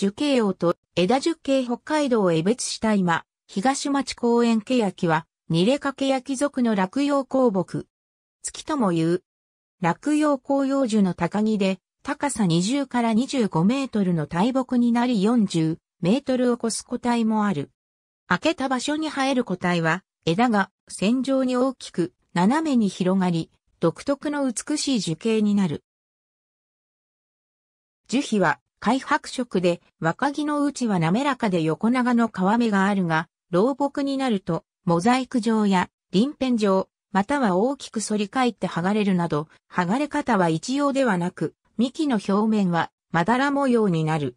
樹形王と枝樹形北海道江別した今、東町公園ケヤキは、ニレカケヤキ族の落葉鉱木。月とも言う。落葉紅葉樹の高木で、高さ20から25メートルの大木になり40メートルを超す個体もある。開けた場所に生える個体は、枝が線状に大きく、斜めに広がり、独特の美しい樹形になる。樹皮は開白色で若木のうちは滑らかで横長の皮目があるが、老木になると、モザイク状や臨片状、または大きく反り返って剥がれるなど、剥がれ方は一様ではなく、幹の表面はまだら模様になる。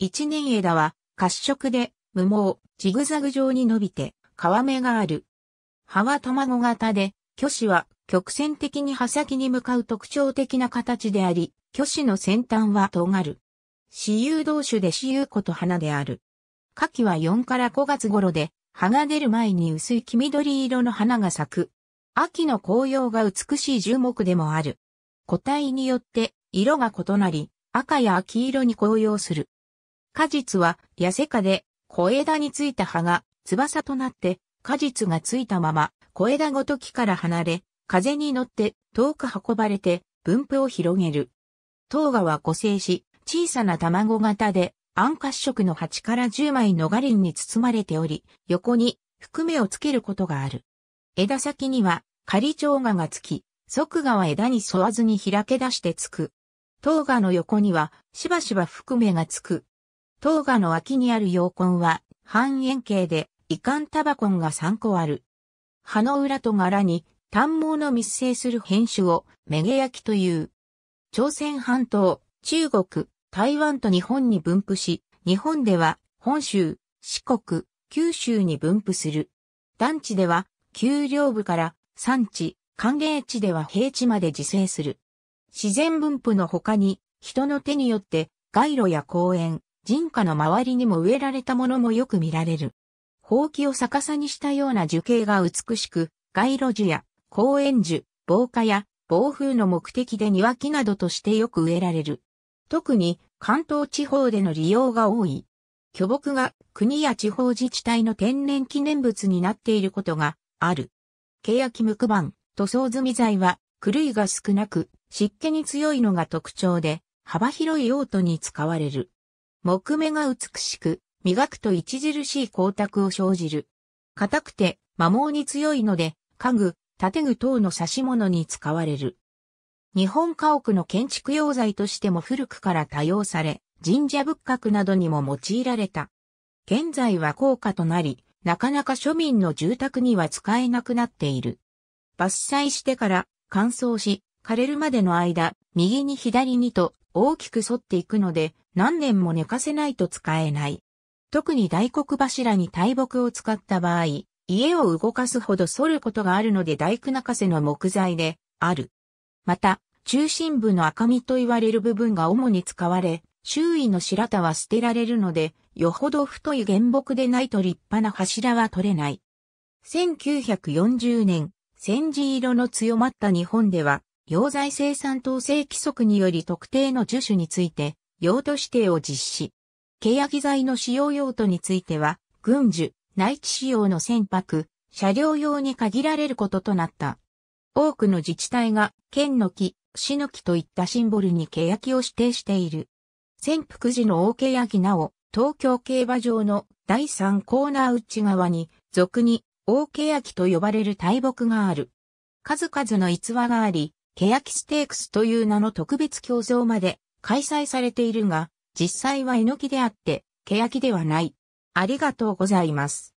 一年枝は褐色で無毛、ジグザグ状に伸びて、皮目がある。葉は卵型で、巨子は曲線的に刃先に向かう特徴的な形であり、巨子の先端は尖る。私有同種で私有子と花である。夏季は4から5月頃で、葉が出る前に薄い黄緑色の花が咲く。秋の紅葉が美しい樹木でもある。個体によって色が異なり、赤や黄色に紅葉する。果実は痩せ果で、小枝についた葉が翼となって、果実がついたまま、小枝ごと木から離れ、風に乗って遠く運ばれて分布を広げる。糖芽は個性し、小さな卵型で、暗褐色の8から10枚のガリンに包まれており、横に含めをつけることがある。枝先には仮長芽がつき、側芽は枝に沿わずに開け出してつく。頭芽の横にはしばしば含めがつく。頭芽の脇にある陽根は半円形で、遺憾タバコンが3個ある。葉の裏と柄に短毛の密生する変種をメゲ焼きという。朝鮮半島、中国、台湾と日本に分布し、日本では本州、四国、九州に分布する。団地では、丘陵部から山地、寒冷地では平地まで自生する。自然分布の他に、人の手によって街路や公園、人家の周りにも植えられたものもよく見られる。ほうきを逆さにしたような樹形が美しく、街路樹や公園樹、防火や暴風の目的で庭木などとしてよく植えられる。特に関東地方での利用が多い。巨木が国や地方自治体の天然記念物になっていることがある。ケヤキムクバン、塗装済み材は狂いが少なく湿気に強いのが特徴で幅広い用途に使われる。木目が美しく磨くと著しい光沢を生じる。硬くて摩耗に強いので家具、建具等の差し物に使われる。日本家屋の建築用材としても古くから多用され、神社仏閣などにも用いられた。現在は高価となり、なかなか庶民の住宅には使えなくなっている。伐採してから乾燥し、枯れるまでの間、右に左にと大きく反っていくので、何年も寝かせないと使えない。特に大黒柱に大木を使った場合、家を動かすほど反ることがあるので大工泣かせの木材である。また、中心部の赤身と言われる部分が主に使われ、周囲の白田は捨てられるので、よほど太い原木でないと立派な柱は取れない。1940年、戦時色の強まった日本では、溶剤生産統制規則により特定の樹種について、用途指定を実施。欅材の使用用途については、軍需、内地使用の船舶、車両用に限られることとなった。多くの自治体が、県の木、死の木といったシンボルに欅を指定している。潜伏時の大欅なお、東京競馬場の第3コーナー内側に、俗に大欅と呼ばれる大木がある。数々の逸話があり、欅ステークスという名の特別競争まで開催されているが、実際はえのきであって、欅ではない。ありがとうございます。